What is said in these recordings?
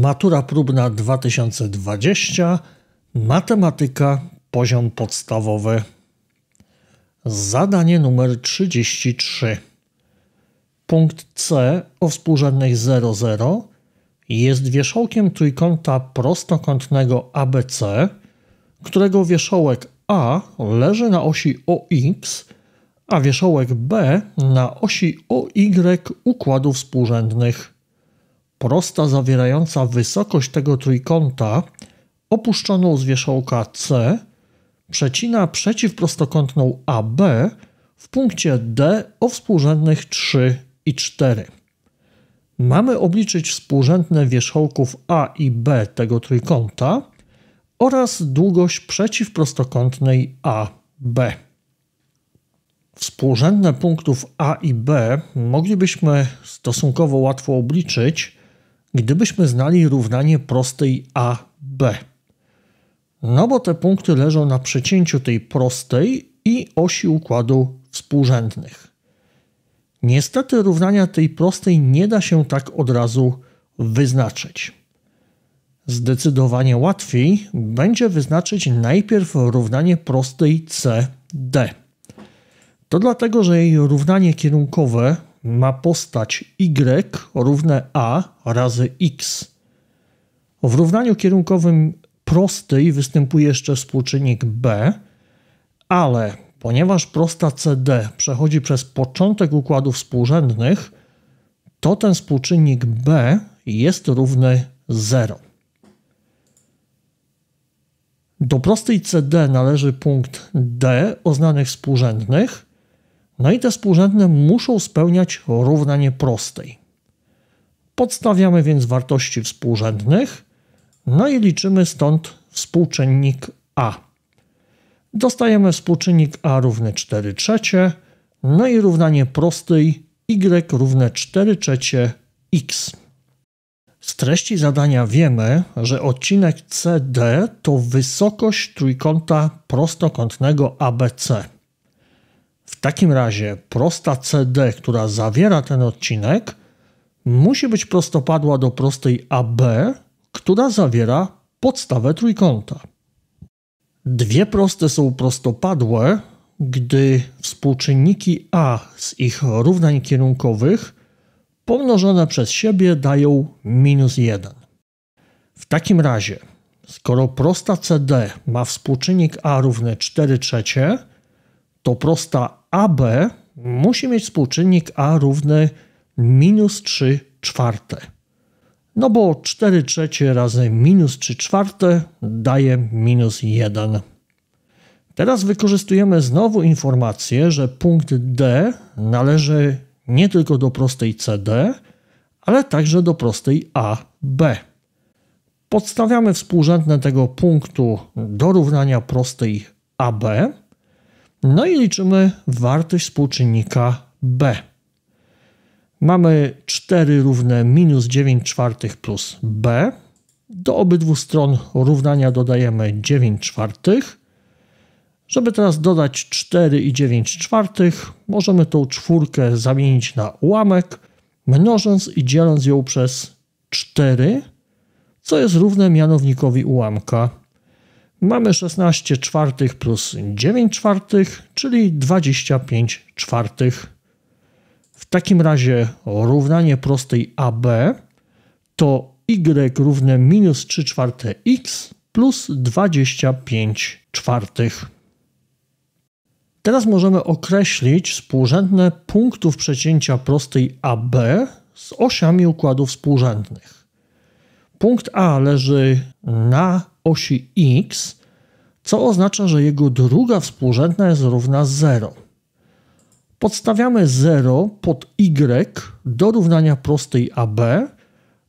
Matura próbna 2020, matematyka, poziom podstawowy. Zadanie numer 33. Punkt C o współrzędnej 00 jest wierzchołkiem trójkąta prostokątnego ABC, którego wierzchołek A leży na osi OX, a wierzchołek B na osi OY układów współrzędnych prosta zawierająca wysokość tego trójkąta opuszczoną z wierzchołka C przecina przeciwprostokątną AB w punkcie D o współrzędnych 3 i 4. Mamy obliczyć współrzędne wierzchołków A i B tego trójkąta oraz długość przeciwprostokątnej AB. Współrzędne punktów A i B moglibyśmy stosunkowo łatwo obliczyć, gdybyśmy znali równanie prostej AB. No bo te punkty leżą na przecięciu tej prostej i osi układu współrzędnych. Niestety równania tej prostej nie da się tak od razu wyznaczyć. Zdecydowanie łatwiej będzie wyznaczyć najpierw równanie prostej CD. To dlatego, że jej równanie kierunkowe ma postać y równe a razy x. W równaniu kierunkowym prostej występuje jeszcze współczynnik b, ale ponieważ prosta CD przechodzi przez początek układów współrzędnych, to ten współczynnik b jest równy 0. Do prostej CD należy punkt D o znanych współrzędnych, no i te współrzędne muszą spełniać równanie prostej. Podstawiamy więc wartości współrzędnych, no i liczymy stąd współczynnik A. Dostajemy współczynnik A równy 4 trzecie, no i równanie prostej y równe 4 trzecie x. Z treści zadania wiemy, że odcinek CD to wysokość trójkąta prostokątnego ABC. W takim razie prosta CD, która zawiera ten odcinek, musi być prostopadła do prostej AB, która zawiera podstawę trójkąta. Dwie proste są prostopadłe, gdy współczynniki A z ich równań kierunkowych pomnożone przez siebie dają minus 1. W takim razie, skoro prosta CD ma współczynnik A równy 4 trzecie, to prosta AB musi mieć współczynnik A równy minus 3 czwarte. No bo 4 trzecie razy minus 3 czwarte daje minus 1. Teraz wykorzystujemy znowu informację, że punkt D należy nie tylko do prostej CD, ale także do prostej AB. Podstawiamy współrzędne tego punktu do równania prostej AB no i liczymy wartość współczynnika B. Mamy 4 równe minus 9 czwartych plus B. Do obydwu stron równania dodajemy 9 czwartych. Żeby teraz dodać 4 i 9 czwartych, możemy tą czwórkę zamienić na ułamek, mnożąc i dzieląc ją przez 4, co jest równe mianownikowi ułamka mamy 16 czwartych plus 9 czwartych, czyli 25 czwartych. W takim razie równanie prostej AB to y równe minus 3 czwarte x plus 25 czwartych. Teraz możemy określić współrzędne punktów przecięcia prostej AB z osiami układów współrzędnych. Punkt A leży na osi x, co oznacza, że jego druga współrzędna jest równa 0. Podstawiamy 0 pod y do równania prostej AB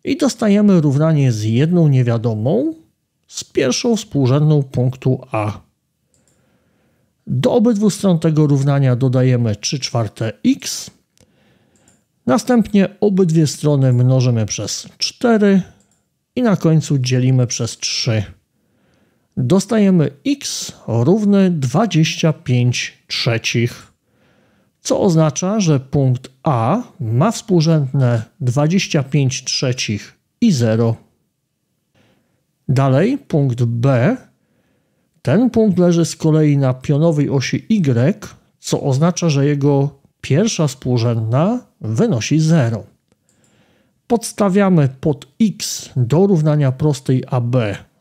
i dostajemy równanie z jedną niewiadomą z pierwszą współrzędną punktu A. Do obydwu stron tego równania dodajemy 3 czwarte x. Następnie obydwie strony mnożymy przez 4 i na końcu dzielimy przez 3 dostajemy x równy 25 trzecich, co oznacza, że punkt A ma współrzędne 25 trzecich i 0. Dalej punkt B. Ten punkt leży z kolei na pionowej osi y, co oznacza, że jego pierwsza współrzędna wynosi 0. Podstawiamy pod x do równania prostej AB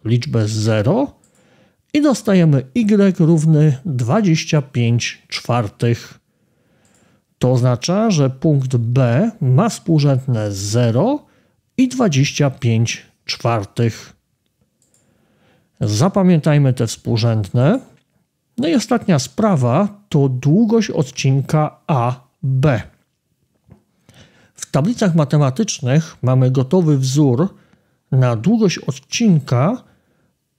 liczbę 0 i dostajemy y równy 25 czwartych. To oznacza, że punkt B ma współrzędne 0 i 25 czwartych. Zapamiętajmy te współrzędne. No i ostatnia sprawa to długość odcinka AB. W tablicach matematycznych mamy gotowy wzór na długość odcinka,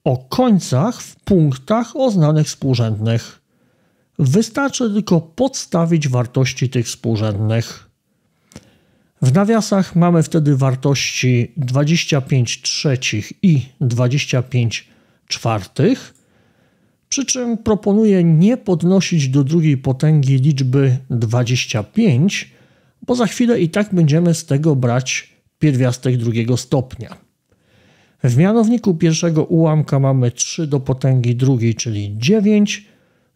o końcach w punktach oznanych współrzędnych. Wystarczy tylko podstawić wartości tych współrzędnych. W nawiasach mamy wtedy wartości 25 trzecich i 25 czwartych, przy czym proponuję nie podnosić do drugiej potęgi liczby 25, bo za chwilę i tak będziemy z tego brać pierwiastek drugiego stopnia. W mianowniku pierwszego ułamka mamy 3 do potęgi drugiej, czyli 9,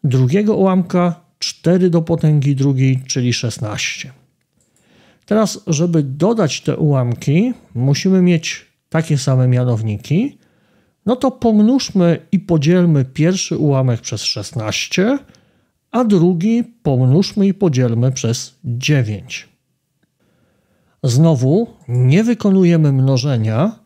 drugiego ułamka 4 do potęgi drugiej, czyli 16. Teraz, żeby dodać te ułamki, musimy mieć takie same mianowniki. No to pomnóżmy i podzielmy pierwszy ułamek przez 16, a drugi pomnóżmy i podzielmy przez 9. Znowu nie wykonujemy mnożenia,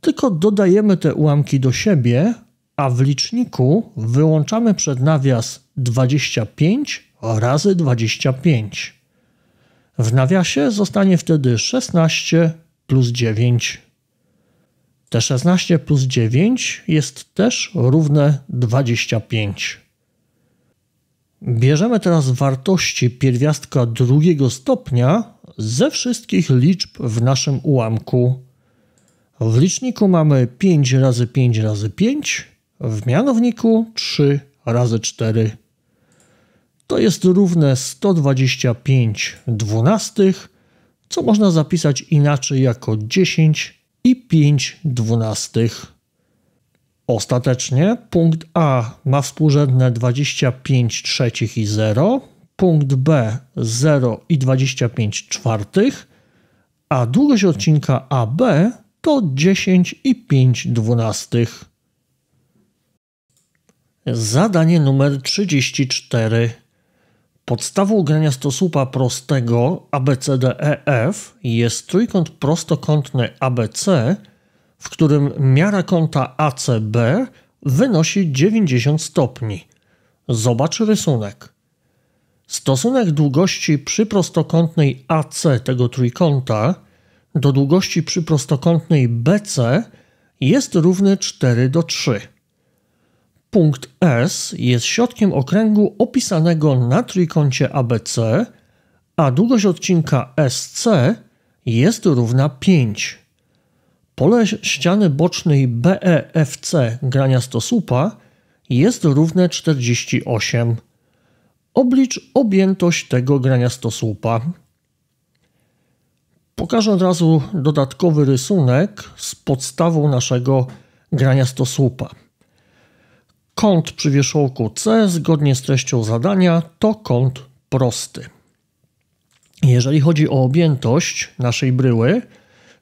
tylko dodajemy te ułamki do siebie, a w liczniku wyłączamy przed nawias 25 razy 25. W nawiasie zostanie wtedy 16 plus 9. Te 16 plus 9 jest też równe 25. Bierzemy teraz wartości pierwiastka drugiego stopnia ze wszystkich liczb w naszym ułamku w liczniku mamy 5 razy 5 razy 5, w mianowniku 3 razy 4. To jest równe 125 dwunastych, co można zapisać inaczej jako 10 i 5 dwunastych. Ostatecznie punkt A ma współrzędne 25 trzecich i 0, punkt B 0 i 25 czwartych, a długość odcinka AB to dwunastych. Zadanie numer 34. Podstawą grania stosłupa prostego ABCDEF jest trójkąt prostokątny ABC, w którym miara kąta ACB wynosi 90 stopni. Zobacz rysunek. Stosunek długości przy prostokątnej AC tego trójkąta do długości przyprostokątnej BC jest równy 4 do 3. Punkt S jest środkiem okręgu opisanego na trójkącie ABC, a długość odcinka SC jest równa 5. Pole ściany bocznej BEFC grania stosłupa jest równe 48. Oblicz objętość tego grania stosłupa. Pokażę od razu dodatkowy rysunek z podstawą naszego grania stosłupa. Kąt przy wierzchołku C zgodnie z treścią zadania to kąt prosty. Jeżeli chodzi o objętość naszej bryły,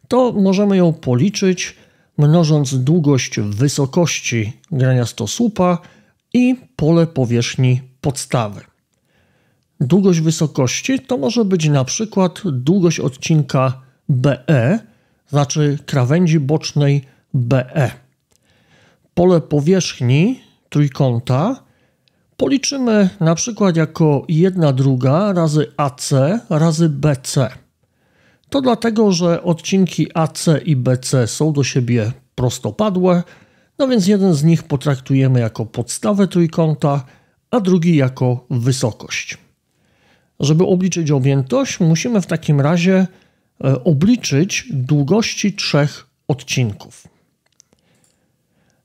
to możemy ją policzyć mnożąc długość wysokości grania stosłupa i pole powierzchni podstawy. Długość wysokości to może być na przykład długość odcinka BE, znaczy krawędzi bocznej BE. Pole powierzchni trójkąta policzymy na przykład jako 1 druga razy AC razy BC. To dlatego, że odcinki AC i BC są do siebie prostopadłe, no więc jeden z nich potraktujemy jako podstawę trójkąta, a drugi jako wysokość. Żeby obliczyć objętość, musimy w takim razie e, obliczyć długości trzech odcinków.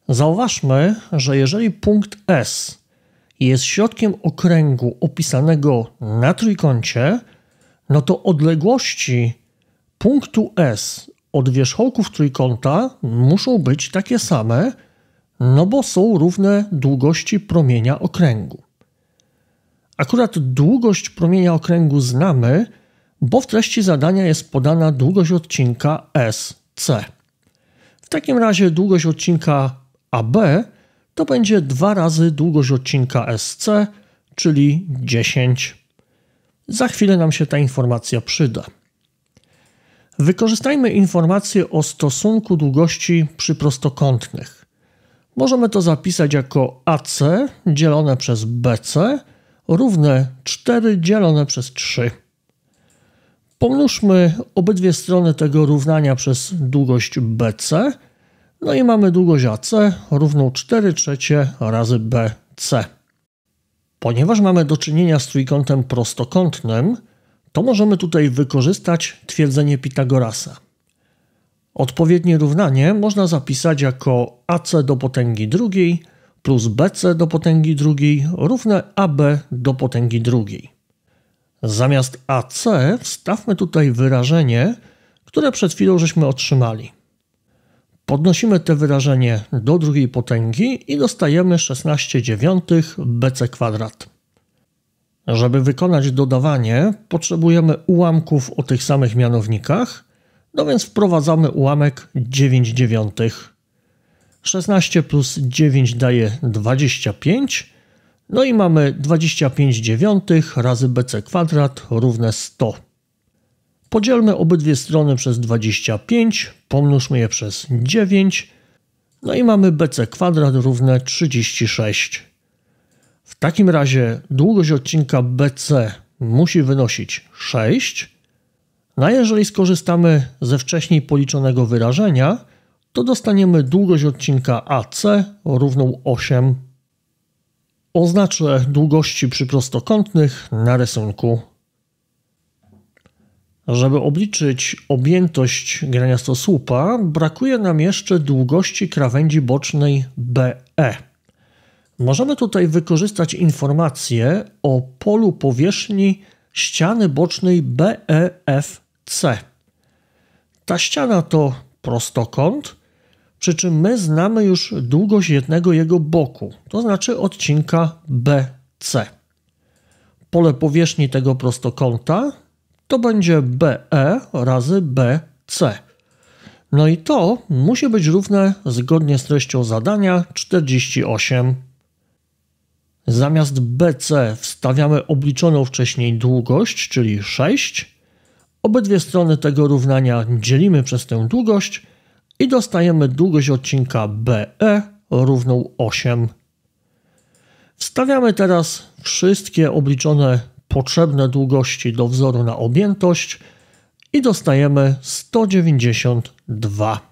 Zauważmy, że jeżeli punkt S jest środkiem okręgu opisanego na trójkącie, no to odległości punktu S od wierzchołków trójkąta muszą być takie same, no bo są równe długości promienia okręgu. Akurat długość promienia okręgu znamy, bo w treści zadania jest podana długość odcinka SC. W takim razie długość odcinka AB to będzie 2 razy długość odcinka SC, czyli 10. Za chwilę nam się ta informacja przyda. Wykorzystajmy informację o stosunku długości przy prostokątnych. Możemy to zapisać jako AC dzielone przez BC, równe 4 dzielone przez 3. Pomnóżmy obydwie strony tego równania przez długość BC, no i mamy długość AC równą 4 trzecie razy BC. Ponieważ mamy do czynienia z trójkątem prostokątnym, to możemy tutaj wykorzystać twierdzenie Pitagorasa. Odpowiednie równanie można zapisać jako AC do potęgi drugiej – plus BC do potęgi drugiej równe AB do potęgi drugiej. Zamiast AC wstawmy tutaj wyrażenie, które przed chwilą żeśmy otrzymali. Podnosimy to wyrażenie do drugiej potęgi i dostajemy 16 dziewiątych BC kwadrat. Żeby wykonać dodawanie, potrzebujemy ułamków o tych samych mianownikach, no więc wprowadzamy ułamek 9 dziewiątych 16 plus 9 daje 25. No i mamy 25 dziewiątych razy bc kwadrat równe 100. Podzielmy obydwie strony przez 25, pomnóżmy je przez 9, no i mamy bc kwadrat równe 36. W takim razie długość odcinka BC musi wynosić 6, no a jeżeli skorzystamy ze wcześniej policzonego wyrażenia, to dostaniemy długość odcinka AC równą 8. Oznaczę długości przyprostokątnych na rysunku. Żeby obliczyć objętość graniastosłupa, brakuje nam jeszcze długości krawędzi bocznej BE. Możemy tutaj wykorzystać informację o polu powierzchni ściany bocznej BEFC. Ta ściana to prostokąt, przy czym my znamy już długość jednego jego boku, to znaczy odcinka BC. Pole powierzchni tego prostokąta to będzie BE razy BC. No i to musi być równe, zgodnie z treścią zadania, 48. Zamiast BC wstawiamy obliczoną wcześniej długość, czyli 6. Obydwie strony tego równania dzielimy przez tę długość – i dostajemy długość odcinka BE równą 8. Wstawiamy teraz wszystkie obliczone potrzebne długości do wzoru na objętość i dostajemy 192.